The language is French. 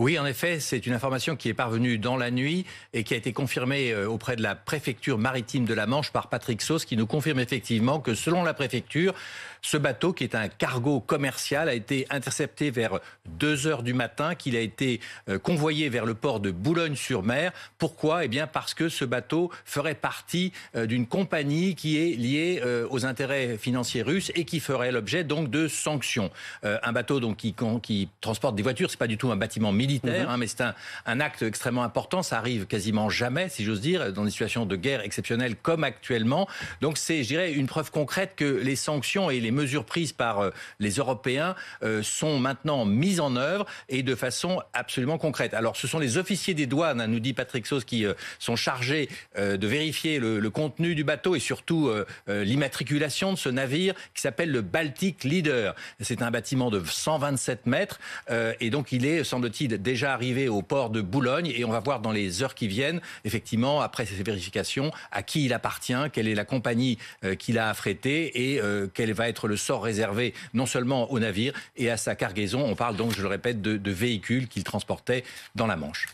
Oui, en effet, c'est une information qui est parvenue dans la nuit et qui a été confirmée euh, auprès de la préfecture maritime de la Manche par Patrick Sauce, qui nous confirme effectivement que selon la préfecture, ce bateau, qui est un cargo commercial, a été intercepté vers 2 heures du matin, qu'il a été euh, convoyé vers le port de Boulogne-sur-Mer. Pourquoi Eh bien, parce que ce bateau ferait partie euh, d'une compagnie qui est liée aux intérêts financiers russes et qui ferait l'objet donc de sanctions. Un bateau donc qui, qui transporte des voitures, c'est pas du tout un bâtiment militaire Mhm. Hein, mais c'est un, acte extrêmement important. Ça arrive quasiment jamais, si j'ose dire, dans des situations de guerre exceptionnelles comme actuellement. Donc c'est, je dirais, une preuve concrète que les sanctions et les mesures prises par euh, les Européens euh, sont maintenant mises en œuvre et de façon absolument concrète. Alors ce sont les officiers des douanes, hein, nous dit Patrick Sauce, qui euh, sont chargés de vérifier le, contenu du bateau et surtout l'immatriculation de ce navire qui s'appelle le Baltic Leader. C'est un bâtiment de 127 mètres et donc il est, semble-t-il, déjà arrivé au port de Boulogne et on va voir dans les heures qui viennent, effectivement, après ces vérifications, à qui il appartient, quelle est la compagnie euh, qu'il a affrété et euh, quel va être le sort réservé non seulement au navire et à sa cargaison. On parle donc, je le répète, de véhicules qu'il transportait dans la Manche.